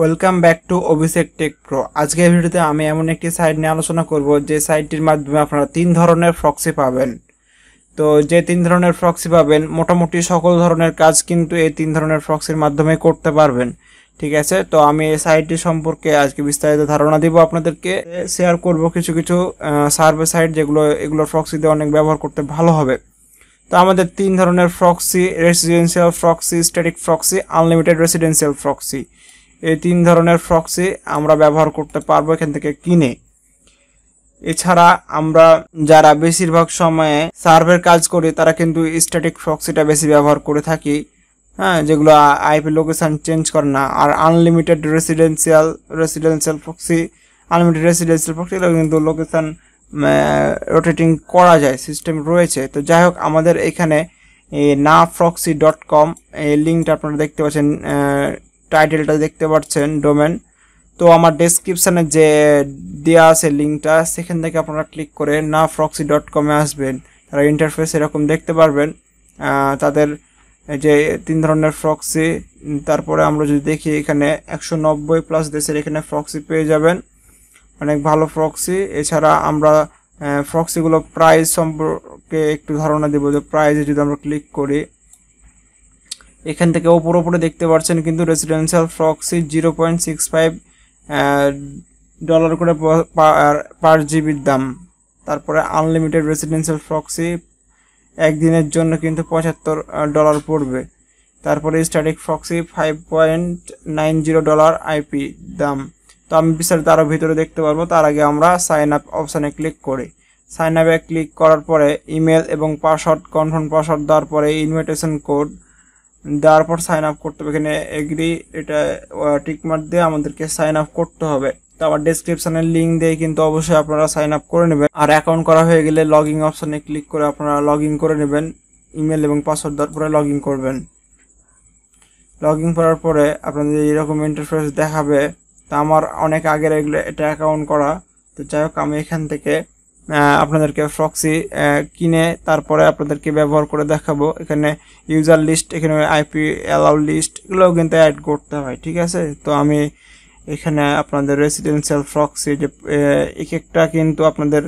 welcome back to Abhishek tech pro আজকের ভিডিওতে আমি এমন একটি সাইট নিয়ে আলোচনা করব যে সাইটটির মাধ্যমে আপনারা তিন ধরনের প্রক্সি পাবেন তো যে তিন ধরনের ফ্রক্সি পাবেন মোটামুটি সকল ধরনের কাজ কিন্তু এই তিন ধরনের ফ্রক্সির মাধ্যমে করতে পারবেন ঠিক আছে তো আমি এই সাইটটি সম্পর্কে আজকে বিস্তারিত ধারণা দিব আপনাদেরকে শেয়ার করব কিছু কিছু সার্ভে সাইট যেগুলো এগুলোর প্রক্সিতে অনেক ব্যবহার করতে ভালো হবে তো আমাদের তিন ধরনের proxy residential proxy static proxy unlimited residential proxy এই তিন ধরনের ফ্রক্সি আমরা ব্যবহার করতে পারবো এখান থেকে কিনে এছাড়া আমরা যারা বেশিরভাগ সময়ে সার্ভের কাজ করি তারা কিন্তু স্ট্যাটিক ফ্রক্সিটা বেশি ব্যবহার করে থাকি হ্যাঁ যেগুলো আইপি লোকেশান চেঞ্জ করে না আর unlimited residential residential proxy unlimited residential proxy এগুলো কিন্তু লোকেশান রোটেটিং করা যায় সিস্টেম রয়েছে তো যাই হোক আমাদের এখানে না ফ্রক্সি ডট কম এই লিঙ্কটা আপনারা দেখতে পাচ্ছেন টাইটেলটা দেখতে পাচ্ছেন ডোমেন তো আমার ডেসক্রিপশানে যে দেওয়া আছে লিঙ্কটা সেখান থেকে আপনারা ক্লিক করে না ফ্রক্সি ডট কমে আসবেন তারা ইন্টারফেস এরকম দেখতে পারবেন তাদের যে তিন ধরনের ফ্রক্সি তারপরে আমরা যদি দেখি এখানে একশো নব্বই প্লাস দেশের এখানে ফ্রক্সি পেয়ে যাবেন অনেক ভালো ফ্রক্সি এছাড়া আমরা ফ্রক্সিগুলো প্রাইস সম্পর্কে একটু ধারণা দেবো যে প্রাইজে যদি আমরা ক্লিক করি এখান থেকে ওপর ওপরে দেখতে পাচ্ছেন কিন্তু residential proxy zero point six five dollar করে পার জিবির দাম তারপরে আনলিমিটেড রেসিডেন্সিয়াল প্রক্সি একদিনের জন্য কিন্তু পঁচাত্তর ডলার পড়বে তারপরে static proxy five point nine zero dollar IP দাম তো আমি বিস্তারিত আরও ভিতরে দেখতে পারবো তার আগে আমরা সাইন আপ অপশানে ক্লিক করি সাইন আপে ক্লিক করার পরে ইমেল এবং পাসওয়ার্ড কনফার্ম পাসওয়ার্ড দেওয়ার পরে ইনভাইটেশন কোড দেওয়ার পর সাইন আপ করতে হবে এখানে এগ্রি এটা টিকমার্ক দিয়ে আমাদেরকে সাইন আপ করতে হবে তো আমার ডিসক্রিপশানের লিঙ্ক দিয়ে কিন্তু অবশ্যই আপনারা সাইন আপ করে নেবেন আর অ্যাকাউন্ট করা হয়ে গেলে লগ ইন অপশানে ক্লিক করে আপনারা লগ ইন করে নেবেন ইমেল এবং পাসওয়ার্ড দেওয়ার পরে লগ ইন করবেন লগ ইন করার পরে আপনাদের এরকম ইন্টারফেস দেখাবে তা আমার অনেক আগের এগুলো এটা অ্যাকাউন্ট করা তো যাই হোক আমি এখান থেকে আপনাদেরকে ফ্রক্সি কিনে তারপরে আপনাদেরকে ব্যবহার করে দেখাবো এখানে ইউজার লিস্ট এখানে আইপি অ্যালাউ লিস্ট এগুলোও কিন্তু অ্যাড করতে হয় ঠিক আছে তো আমি এখানে আপনাদের রেসিডেন্সিয়াল ফ্রক্সি যে এক একটা কিন্তু আপনাদের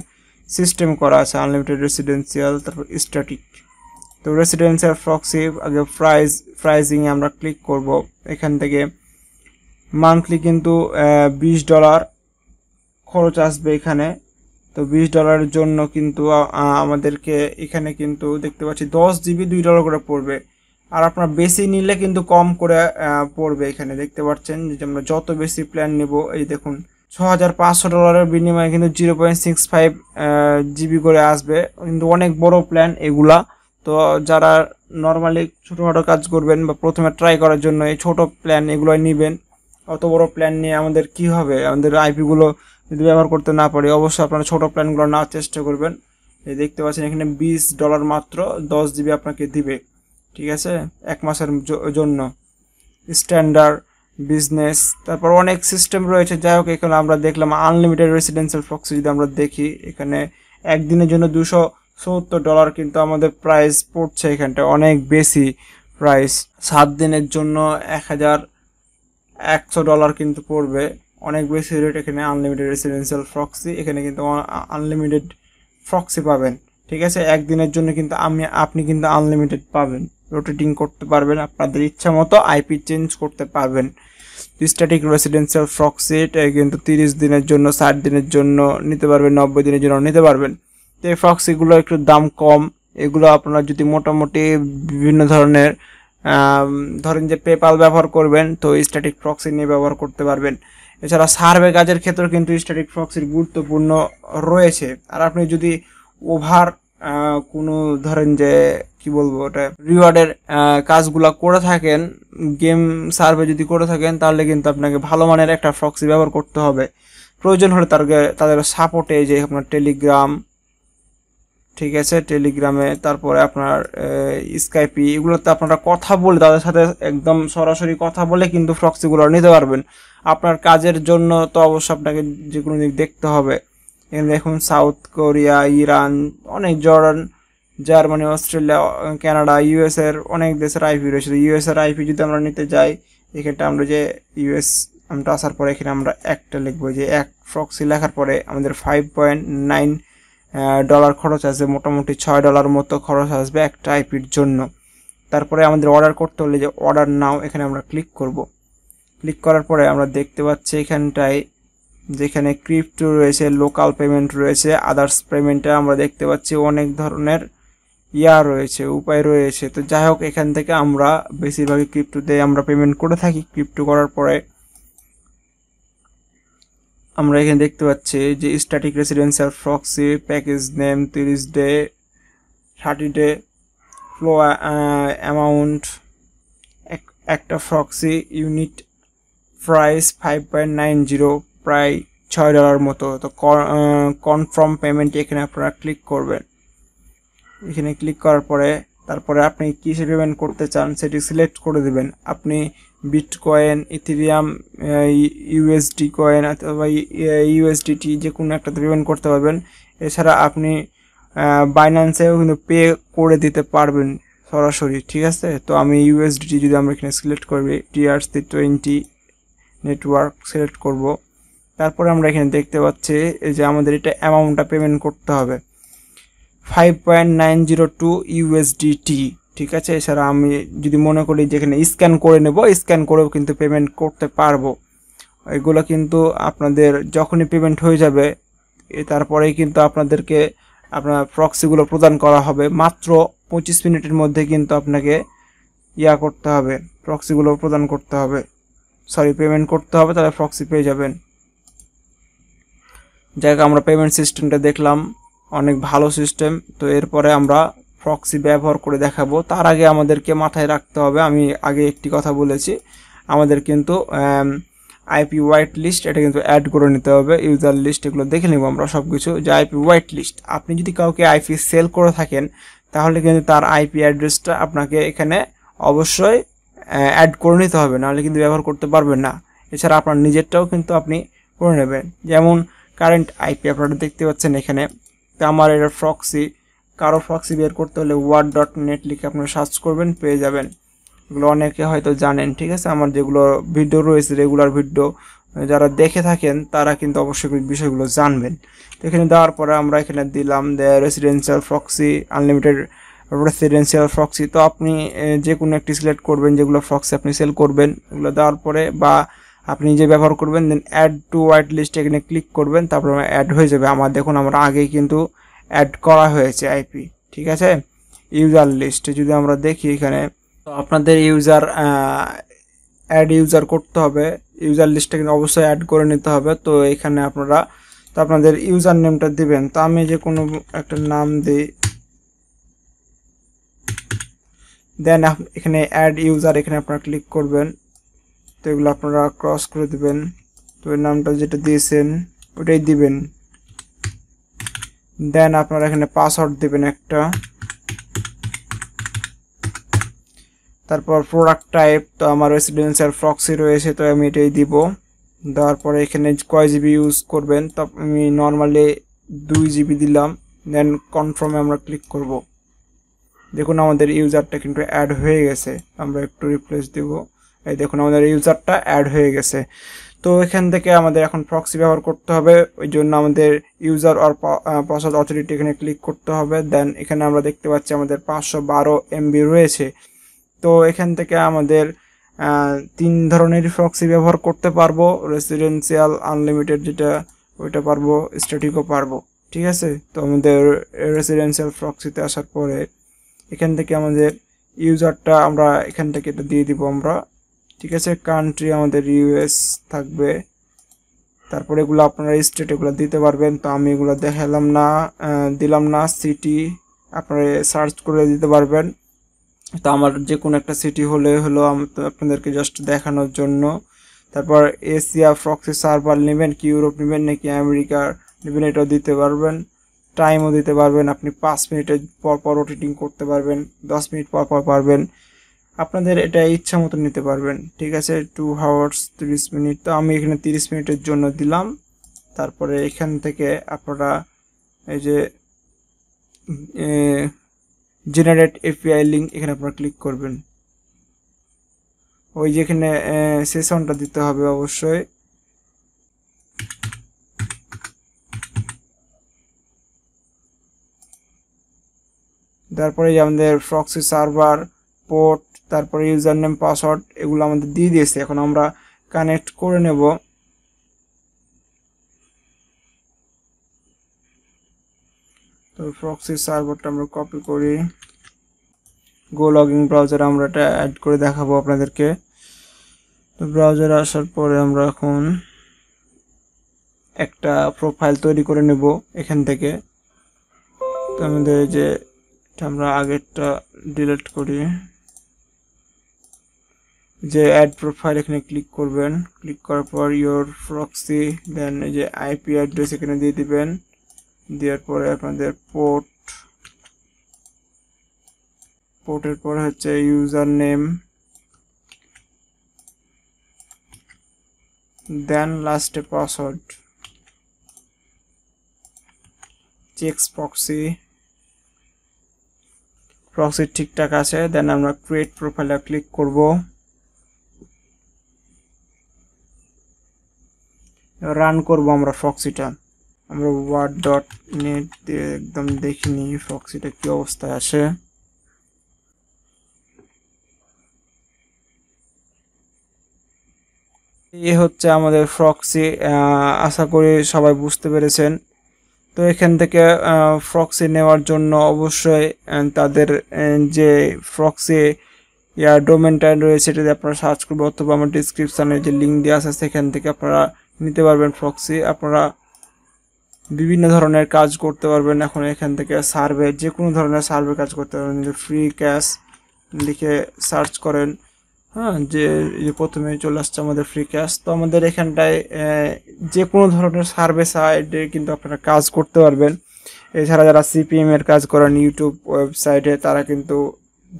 সিস্টেম করা আছে আনলিমিটেড রেসিডেন্সিয়াল তারপর স্ট্যাটিক তো রেসিডেন্সিয়াল ফ্রক্সি আগে প্রাইজ প্রাইজিংয়ে আমরা ক্লিক করব এখান থেকে মান্থলি কিন্তু বিশ ডলার খরচ আসবে এখানে তো বিশ ডলারের জন্য কিন্তু আমাদেরকে এখানে কিন্তু দেখতে পাচ্ছি দশ জিবি দুই ডলার করে পড়বে আর আপনার বেশি নিলে কিন্তু কম করে পড়বে এখানে দেখতে পাচ্ছেন যে আমরা যত বেশি প্ল্যান নেব এই দেখুন ছ হাজার পাঁচশো ডলারের বিনিময়ে কিন্তু zero point six five GB করে আসবে কিন্তু অনেক বড় প্ল্যান এগুলা তো যারা নর্মালি ছোটোখাটো কাজ করবেন বা প্রথমে ট্রাই করার জন্য এই ছোট প্ল্যান এগুলোই নেবেন অত বড় প্ল্যান নিয়ে আমাদের কি হবে আমাদের আইপিগুলো যদি ব্যবহার করতে না পারি অবশ্যই আপনারা ছোটো প্ল্যানগুলো নেওয়ার চেষ্টা করবেন এই দেখতে পাচ্ছেন এখানে বিশ ডলার মাত্র দশ জিবি আপনাকে দিবে ঠিক আছে এক মাসের জন্য স্ট্যান্ডার্ড বিজনেস তারপর অনেক সিস্টেম রয়েছে যাই হোক এখানে আমরা দেখলাম আনলিমিটেড রেসিডেন্সিয়াল ফ্লক্স যদি আমরা দেখি এখানে একদিনের জন্য দুশো সত্তর ডলার কিন্তু আমাদের প্রাইস পড়ছে এখানটা অনেক বেশি প্রাইস সাত দিনের জন্য এক হাজার একশো ডলার কিন্তু পড়বে অনেক বেশি রেট এখানে আনলিমিটেড রেসিডেন্সিয়াল ফ্রক্সি এখানে কিন্তু আনলিমিটেড ফ্রক্সি পাবেন ঠিক আছে একদিনের জন্য কিন্তু আমি আপনি কিন্তু আনলিমিটেড পাবেন রোটেটিং করতে পারবেন আপনাদের ইচ্ছা মতো আইপি চেঞ্জ করতে পারবেন স্ট্যাটিক রেসিডেন্সিয়াল ফ্রক্সিট কিন্তু তিরিশ দিনের জন্য ষাট দিনের জন্য নিতে পারবেন নব্বই দিনের জন্য নিতে পারবেন তো এই ফ্রক্সিগুলো একটু দাম কম এগুলো আপনারা যদি মোটামুটি বিভিন্ন ধরনের ধরেন যে পেপাল ব্যবহার করবেন তো স্ট্যাটিক ফ্রক্সি নিয়ে ব্যবহার করতে পারবেন এছাড়া সার্ভে কাজের ক্ষেত্রে কিন্তু স্ট্যাটিক প্রক্সির গুরুত্বপূর্ণ রয়েছে আর আপনি যদি ওভার কোনো ধরেন যে কি বলবো ওটা রিওয়ার্ডের কাজগুলো করে থাকেন গেম সার্ভে যদি করে থাকেন তাহলে কিন্তু আপনাকে ভালো মানের একটা ফ্রক্সি ব্যবহার করতে হবে প্রয়োজন হলে তার তাদের সাপোর্টে যে আপনার টেলিগ্রাম ঠিক আছে টেলিগ্রামে তারপরে আপনার স্কাইপি এগুলোতে আপনারা কথা বলে তাদের সাথে একদম সরাসরি কথা বলে কিন্তু ফ্রক্সিগুলো নিতে পারবেন আপনার কাজের জন্য তো অবশ্য আপনাকে যে কোনো দিক দেখতে হবে এখানে দেখুন সাউথ কোরিয়া ইরান অনেক জর্ডান জার্মানি অস্ট্রেলিয়া কানাডা ইউএসের অনেক দেশের আইপি রয়েছে ইউএসের আইপি যদি আমরা নিতে যাই এক্ষেত্রে আমরা যে ইউএস আমরা আসার পরে এখানে আমরা একটা লিখবো যে এক প্রক্সি লেখার পরে আমাদের ফাইভ পয়েন্ট নাইন ডলার খরচ আসবে মোটামুটি ছয় ডলার মতো খরচ আসবে একটা আইপির জন্য তারপরে আমাদের অর্ডার করতে হলে যে অর্ডার নাও এখানে আমরা ক্লিক করবো ক্লিক করার পরে আমরা দেখতে পাচ্ছি এখানটায় যেখানে ক্রিপ্টো রয়েছে লোকাল পেমেন্ট রয়েছে আদার্স পেমেন্টে আমরা দেখতে পাচ্ছি অনেক ধরনের ইয়া রয়েছে উপায় রয়েছে তো যাই হোক এখান থেকে আমরা বেশিরভাগই ক্রিপ্টোতে আমরা পেমেন্ট করে থাকি ক্রিপ্টো করার পরে আমরা এখানে দেখতে পাচ্ছি যে static residential proxy package name তিরিশ day thirty day flow amount একটা proxy unit price five point nine zero প্রায় ছয় ডলার মতো তো কনফার্ম পেমেন্টটি এখানে আপনারা ক্লিক করবেন এখানে ক্লিক করার পরে তারপরে আপনি কিসে পেমেন্ট করতে চান সেটি সিলেক্ট করে দেবেন আপনি bitcoin Ethereum USD coin অথবা ইউএসডিটি যে কোনো একটাতে পেমেন্ট করতে পারবেন এছাড়া আপনি বাইন্যান্সেও কিন্তু পে করে দিতে পারবেন সরাসরি ঠিক আছে তো আমি ইউএসডিটি যদি আমরা এখানে সিলেক্ট করবি টিআরসি টোয়েন্টি নেটওয়ার্ক সিলেক্ট করব তারপরে আমরা এখানে দেখতে পাচ্ছি যে আমাদের এটা অ্যামাউন্টটা পেমেন্ট করতে হবে five point nine zero two ঠিক আছে এছাড়া আমি যদি মনে করি যে এখানে স্ক্যান করে নেব স্ক্যান করেও কিন্তু পেমেন্ট করতে পারবো এগুলো কিন্তু আপনাদের যখনই পেমেন্ট হয়ে যাবে তারপরেই কিন্তু আপনাদেরকে আপনার প্রক্সিগুলো প্রদান করা হবে মাত্র পঁচিশ মিনিটের মধ্যে কিন্তু আপনাকে ইয়া করতে হবে প্রক্সিগুলো প্রদান করতে হবে সরি পেমেন্ট করতে হবে তাহলে প্রক্সি পেয়ে যাবেন যাই আমরা পেমেন্ট সিস্টেমটা দেখলাম অনেক ভালো সিস্টেম তো এরপরে আমরা প্রক্সি ব্যবহার করে দেখাবো তার আগে আমাদেরকে মাথায় রাখতে হবে আমি আগে একটি কথা বলেছি আমাদের কিন্তু আইপি হোয়াইট লিস্ট এটা কিন্তু অ্যাড করে নিতে হবে ইউজার লিস্ট এগুলো দেখে নেব আমরা সব কিছু যে আইপি হোয়াইট লিস্ট আপনি যদি কাউকে আইপি সেল করে থাকেন তাহলে কিন্তু তার আইপি অ্যাড্রেসটা আপনাকে এখানে অবশ্যই অ্যাড করে নিতে হবে নাহলে কিন্তু ব্যবহার করতে পারবেন না এছাড়া আপনার নিজেরটাও কিন্তু আপনি করে নেবেন যেমন কারেন্ট আইপি আপনারা দেখতে পাচ্ছেন এখানে তো আমার এটা ফ্রক্সি কারো ফ্রক্সি বের করতে হলে ওয়ার্ড ডট নেট লিখে আপনারা সার্চ করবেন পেয়ে যাবেন এগুলো অনেকে হয়তো জানেন ঠিক আছে আমার যেগুলো ভিডিও রয়েছে রেগুলার ভিডিও যারা দেখে থাকেন তারা কিন্তু অবশ্যই বিষয়গুলো জানবেন তো এখানে দেওয়ার পরে আমরা এখানে দিলাম the residential proxy unlimited residential proxy তো আপনি যে কোনো একটি সিলেক্ট করবেন যেগুলো ফ্রক্সি আপনি সেল করবেন এগুলো দেওয়ার পরে বা আপনি যে ব্যবহার করবেন then add to white list এখানে ক্লিক করবেন তারপর আমার অ্যাড হয়ে যাবে আমার দেখুন আমার আগেই কিন্তু অ্যাড করা হয়েছে আইপি ঠিক আছে ইউজার লিস্টে যদি আমরা দেখি এখানে তো আপনাদের ইউজার অ্যাড ইউজার করতে হবে ইউজার লিস্টে কিন্তু অবশ্যই অ্যাড করে নিতে হবে তো এখানে আপনারা তো আপনাদের ইউজার নেমটা দিবেন তো আমি যে কোনো একটা নাম দিই দেন এখানে অ্যাড ইউজার এখানে আপনারা ক্লিক করবেন তো এগুলো আপনারা ক্রস করে দেবেন তো নামটা যেটা দিয়েছেন ওটাই দিবেন দেন আপনারা এখানে পাসওয়ার্ড দেবেন একটা তারপর প্রোডাক্ট টাইপ তো আমার রেসিডেন্সিয়াল ফ্রক্সি রয়েছে তো আমি এটাই দিব দেওয়ার পরে এখানে কয় জিবি ইউজ করবেন তো আমি নর্মালি দুই জিবি দিলাম দেন কনফার্মে আমরা ক্লিক করবো দেখুন আমাদের ইউজারটা কিন্তু অ্যাড হয়ে গেছে আমরা একটু রিপ্লেস দেব এই দেখুন আমাদের ইউজারটা অ্যাড হয়ে গেছে তো এখান থেকে আমাদের এখন প্রক্সি ব্যবহার করতে হবে ওই জন্য আমাদের ইউজার আর পাসওয়ার্ড অথরিটি এখানে ক্লিক করতে হবে দেন এখানে আমরা দেখতে পাচ্ছি আমাদের পাঁচশো বারো এমবি রয়েছে তো এখান থেকে আমাদের তিন ধরনের ফ্রক্সি ব্যবহার করতে পারবো রেসিডেন্সিয়াল আনলিমিটেড যেটা ওইটা পারবো স্ট্যাটিকও পারবো ঠিক আছে তো আমাদের রেসিডেন্সিয়াল ফ্রক্সিতে আসার পরে এখান থেকে আমাদের ইউজারটা আমরা এখান থেকে এটা দিয়ে দিব আমরা ঠিক আছে কান্ট্রি আমাদের ইউএস থাকবে তারপরে এগুলো আপনারা স্টেট এগুলো দিতে পারবেন তো আমি এগুলো দেখালাম না দিলাম না সিটি আপনারা সার্চ করে দিতে পারবেন তো আমার যে কোনো একটা সিটি হলে হলো আপনাদেরকে জাস্ট দেখানোর জন্য তারপর এশিয়া ফ্রক্সি সার্ভার নেবেন কি ইউরোপ নেবেন নাকি আমেরিকার নেবেন এটাও দিতে পারবেন টাইমও দিতে পারবেন আপনি পাঁচ মিনিটের পর পর রোটেটিং করতে পারবেন দশ মিনিট পর পর পারবেন আপনাদের এটা ইচ্ছা মতো নিতে পারবেন ঠিক আছে টু হাওয়ার্স তিরিশ মিনিট তো আমি এখানে তিরিশ মিনিটের জন্য দিলাম তারপরে এখান থেকে আপনারা এই যে জেনারেট এপিআই লিঙ্ক এখানে আপনারা ক্লিক করবেন ওই যেখানে সেশনটা দিতে হবে অবশ্যই তারপরে আমাদের প্রক্সি সার্ভার পোর্ট তারপরে ইউজার নেম পাসওয়ার্ড এগুলো আমাদের দিয়ে দিয়েছে এখন আমরা কানেক্ট করে নেব তো প্রক্সি সার্ভারটা আমরা কপি করি গো লগিং ব্রাউজার আমরা এটা অ্যাড করে দেখাবো আপনাদেরকে তো ব্রাউজার আসার পরে আমরা এখন একটা প্রোফাইল তৈরি করে নেব এখান থেকে তো আমাদের যে আমরা আগেরটা ডিলিট করি যে অ্যাড প্রোফাইল এখানে ক্লিক করবেন ক্লিক করার পর ইউর প্রক্সি দেন যে আইপি অ্যাড্রেস এখানে দিয়ে দিবেন দেওয়ার পরে আপনাদের পোর্ট পোর্টের পর হচ্ছে ইউজার নেম দেন লাস্টে পাসওয়ার্ড চেক্স প্রক্সি প্রক্সি ঠিকঠাক আছে দেন আমরা ক্রিয়েট প্রোফাইলে ক্লিক করব রান করব আমরা ফক্সিটা আমরা ওয়ার্ড ডট নেট দিয়ে একদম দেখিনি ফক্সিটা কী অবস্থায় আসে এ হচ্ছে আমাদের ফ্রক্সি আশা করি সবাই বুঝতে পেরেছেন তো এখান থেকে ফ্রক্সি নেওয়ার জন্য অবশ্যই তাদের যে ফ্রক্সি ইয়া ডোমেনটা রয়েছে এটাতে আপনারা সার্চ করবেন অথবা আমার ডিসক্রিপশানে যে লিঙ্ক দেওয়া আছে সেখান থেকে আপনারা নিতে পারবেন ফ্রক্সি আপনারা বিভিন্ন ধরনের কাজ করতে পারবেন এখন এখান থেকে সার্ভে যে কোনো ধরনের সার্ভে কাজ করতে পারবেন ফ্রি ক্যাশ লিখে সার্চ করেন হ্যাঁ যে প্রথমে চলে আসছে আমাদের ফ্রি ক্যাশ তো আমাদের এখানটায় যে কোনো ধরনের সার্ভে সাইডে কিন্তু আপনারা কাজ করতে পারবেন এছাড়া যারা সিপিএম এর কাজ করেন ইউটিউব ওয়েবসাইটে তারা কিন্তু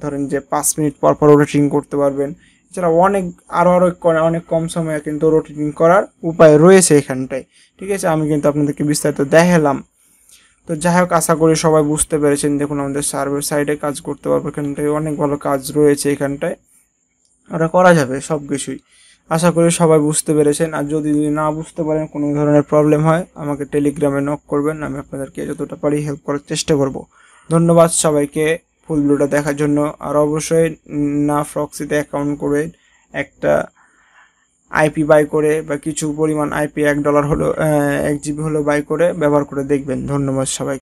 ধরেন যে পাঁচ মিনিট পর পর রোটেটিং করতে পারবেন এছাড়া অনেক আরও আরও অনেক কম সময়ে কিন্তু রোটেটিং করার উপায় রয়েছে এখানটায় ঠিক আছে আমি কিন্তু আপনাদেরকে বিস্তারিত দেখালাম তো যাই হোক আশা করি সবাই বুঝতে পেরেছেন দেখুন আমাদের সার্ভে সাইডে কাজ করতে পারবো এখানটায় অনেক ভালো কাজ রয়েছে এখানটায় ওটা করা যাবে সব কিছুই আশা করি সবাই বুঝতে পেরেছেন আর যদি না বুঝতে পারেন কোনো ধরনের প্রবলেম হয় আমাকে টেলিগ্রামে নক করবেন আমি আপনাদেরকে যতটা পারি হেল্প করার চেষ্টা করব ধন্যবাদ সবাইকে ফুল ভিডিওটা দেখার জন্য আর অবশ্যই না ফ্রক্সিতে অ্যাকাউন্ট করে একটা আইপি বাই করে বা কিছু পরিমাণ আইপি এক ডলার হলো এক জিবি হলো বাই করে ব্যবহার করে দেখবেন ধন্যবাদ সবাই